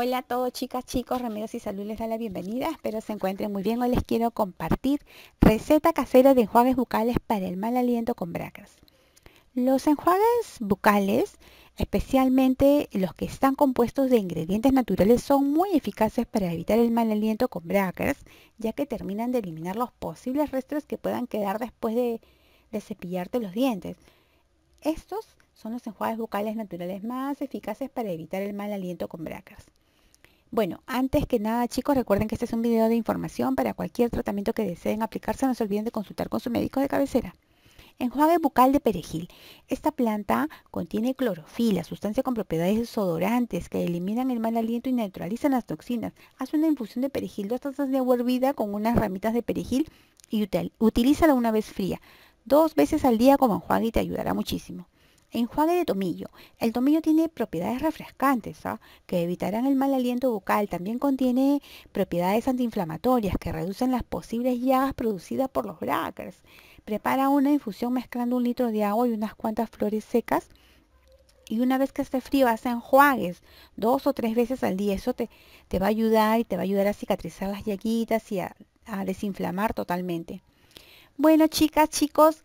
Hola a todos chicas, chicos, Remedios y Salud les da la bienvenida, espero se encuentren muy bien. Hoy les quiero compartir receta casera de enjuagues bucales para el mal aliento con bracas. Los enjuagues bucales, especialmente los que están compuestos de ingredientes naturales, son muy eficaces para evitar el mal aliento con bracas, ya que terminan de eliminar los posibles restos que puedan quedar después de, cepillarte los dientes. Estos son los enjuagues bucales naturales más eficaces para evitar el mal aliento con bracas. Bueno, antes que nada chicos, recuerden que este es un video de información para cualquier tratamiento que deseen aplicarse, no se olviden de consultar con su médico de cabecera. Enjuague bucal de perejil. Esta planta contiene clorofila, sustancia con propiedades desodorantes que eliminan el mal aliento y neutralizan las toxinas. Haz una infusión de perejil, dos tazas de agua con unas ramitas de perejil y utilízala una vez fría. Dos veces al día como enjuague y te ayudará muchísimo. Enjuague de tomillo. El tomillo tiene propiedades refrescantes, ¿ah? que evitarán el mal aliento bucal. También contiene propiedades antiinflamatorias que reducen las posibles llagas producidas por los brackers. Prepara una infusión mezclando un litro de agua y unas cuantas flores secas. Y una vez que esté frío, haz enjuagues dos o tres veces al día. Eso te, te va a ayudar y te va a ayudar a cicatrizar las llaguitas y a desinflamar totalmente. Bueno, chicas, chicos,